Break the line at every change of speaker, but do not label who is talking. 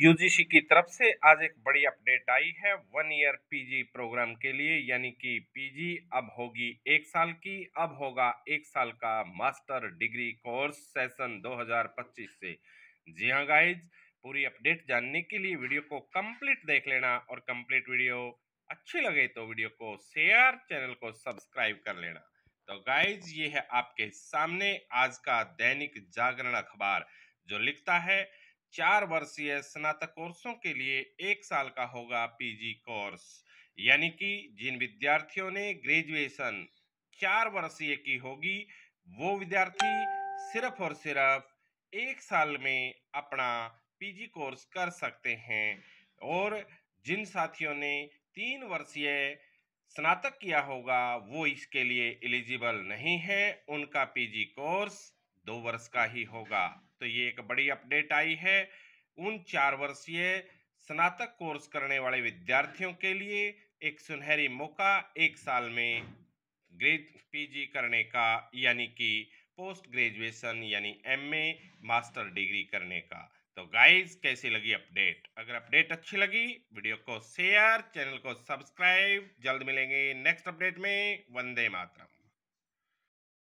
UGC की तरफ से आज एक बड़ी अपडेट आई है वन ईयर पीजी प्रोग्राम के लिए यानी कि पीजी अब होगी एक साल की अब होगा एक साल का मास्टर डिग्री कोर्स सेशन 2025 से जी हाँ गाइज पूरी अपडेट जानने के लिए वीडियो को कंप्लीट देख लेना और कंप्लीट वीडियो अच्छी लगे तो वीडियो को शेयर चैनल को सब्सक्राइब कर लेना तो गाइज ये है आपके सामने आज का दैनिक जागरण अखबार जो लिखता है चार वर्षीय स्नातक कोर्सों के लिए एक साल का होगा पीजी कोर्स यानी कि जिन विद्यार्थियों ने ग्रेजुएशन चार वर्षीय की होगी वो विद्यार्थी सिर्फ और सिर्फ एक साल में अपना पीजी कोर्स कर सकते हैं और जिन साथियों ने तीन वर्षीय स्नातक किया होगा वो इसके लिए एलिजिबल नहीं है उनका पीजी कोर्स दो वर्ष का ही होगा तो ये एक बड़ी अपडेट आई है उन चार वर्षीय स्नातक कोर्स करने वाले विद्यार्थियों के लिए एक सुनहरी मौका एक साल में ग्रेड पीजी करने का यानी कि पोस्ट ग्रेजुएशन यानी एमए मास्टर डिग्री करने का तो गाइस कैसी लगी अपडेट अगर अपडेट अच्छी लगी वीडियो को शेयर चैनल को सब्सक्राइब जल्द मिलेंगे नेक्स्ट अपडेट में वंदे मातरम